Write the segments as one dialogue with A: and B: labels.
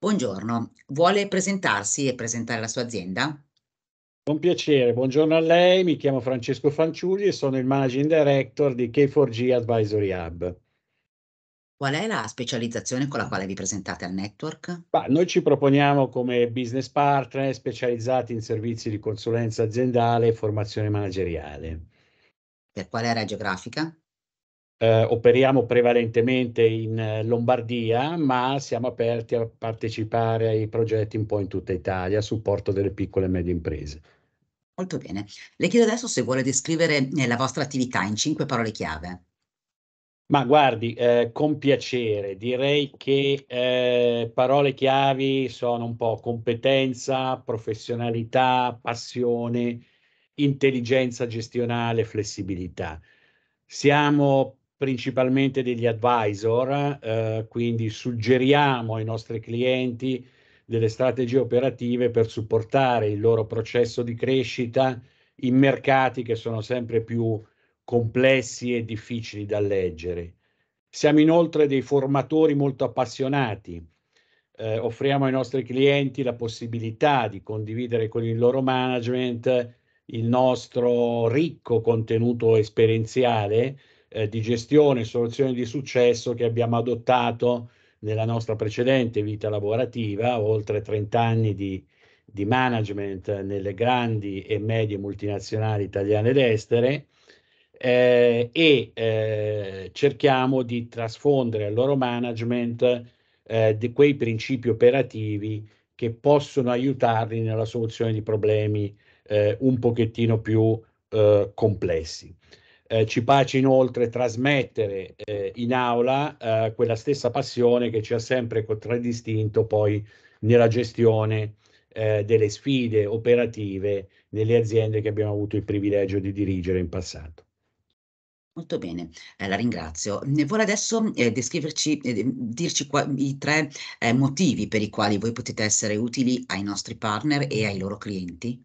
A: Buongiorno, vuole presentarsi e presentare la sua azienda? Con piacere, buongiorno a lei,
B: mi chiamo Francesco Fanciulli e sono il Managing Director di K4G Advisory Hub.
A: Qual è la specializzazione con la quale vi presentate al network? Bah, noi ci
B: proponiamo come business partner specializzati in servizi di consulenza aziendale e formazione
A: manageriale. Per quale area geografica?
B: Eh, operiamo prevalentemente in eh, Lombardia, ma siamo aperti a partecipare ai progetti un po' in tutta Italia a supporto delle piccole e medie imprese.
A: Molto bene. Le chiedo adesso se vuole descrivere eh, la vostra attività in cinque parole chiave.
B: Ma guardi, eh, con piacere, direi che eh, parole chiavi sono un po' competenza, professionalità, passione, intelligenza gestionale, flessibilità. Siamo principalmente degli advisor, eh, quindi suggeriamo ai nostri clienti delle strategie operative per supportare il loro processo di crescita in mercati che sono sempre più complessi e difficili da leggere. Siamo inoltre dei formatori molto appassionati. Eh, offriamo ai nostri clienti la possibilità di condividere con il loro management il nostro ricco contenuto esperienziale eh, di gestione e soluzioni di successo che abbiamo adottato nella nostra precedente vita lavorativa, oltre 30 anni di, di management nelle grandi e medie multinazionali italiane ed estere, eh, e eh, cerchiamo di trasfondere al loro management eh, di quei principi operativi che possono aiutarli nella soluzione di problemi eh, un pochettino più eh, complessi. Eh, ci piace inoltre trasmettere eh, in aula eh, quella stessa passione che ci ha sempre contraddistinto poi nella gestione eh, delle sfide operative nelle aziende che abbiamo avuto il privilegio di dirigere in passato.
A: Molto bene, eh, la ringrazio. Vuole adesso eh, descriverci, eh, dirci qua, i tre eh, motivi per i quali voi potete essere utili ai nostri partner e ai loro clienti?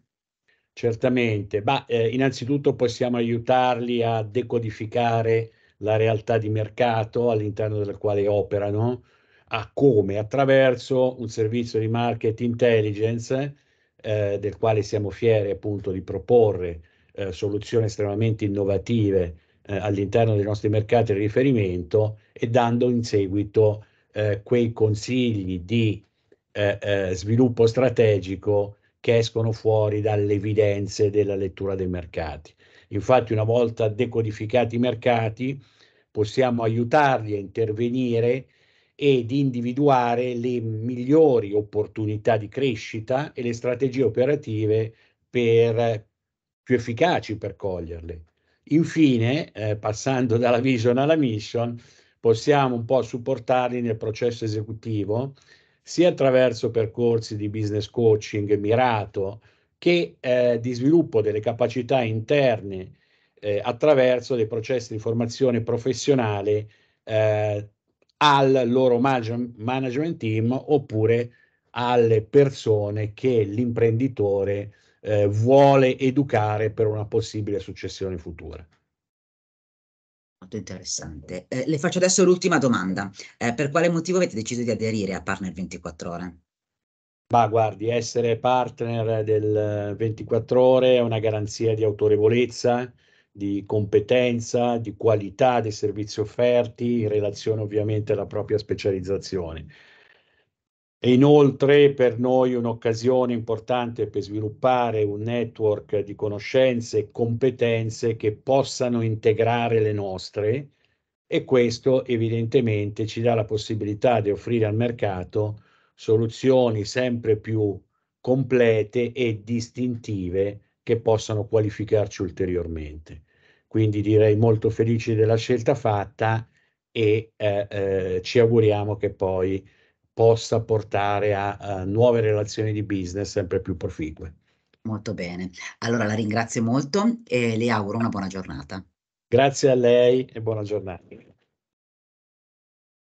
A: Certamente, ma eh,
B: innanzitutto possiamo aiutarli a decodificare la realtà di mercato all'interno della quale operano, a come? Attraverso un servizio di market intelligence eh, del quale siamo fieri appunto di proporre eh, soluzioni estremamente innovative eh, all'interno dei nostri mercati di riferimento e dando in seguito eh, quei consigli di eh, sviluppo strategico che escono fuori dalle evidenze della lettura dei mercati. Infatti una volta decodificati i mercati possiamo aiutarli a intervenire ed individuare le migliori opportunità di crescita e le strategie operative per, più efficaci per coglierle. Infine, eh, passando dalla vision alla mission, possiamo un po' supportarli nel processo esecutivo sia attraverso percorsi di business coaching mirato che eh, di sviluppo delle capacità interne eh, attraverso dei processi di formazione professionale eh, al loro management team oppure alle persone che l'imprenditore eh, vuole educare per una
A: possibile successione futura. Molto interessante. Eh, le faccio adesso l'ultima domanda. Eh, per quale motivo avete deciso di aderire a Partner 24 Ore?
B: Ma guardi, essere partner del 24 Ore è una garanzia di autorevolezza, di competenza, di qualità dei servizi offerti in relazione ovviamente alla propria specializzazione. È inoltre per noi un'occasione importante per sviluppare un network di conoscenze e competenze che possano integrare le nostre e questo evidentemente ci dà la possibilità di offrire al mercato soluzioni sempre più complete e distintive che possano qualificarci ulteriormente. Quindi direi molto felici della scelta fatta e eh, eh, ci auguriamo che poi possa portare a, a nuove
A: relazioni di business sempre più proficue. Molto bene, allora la ringrazio molto e le auguro una buona giornata.
B: Grazie a lei e buona giornata.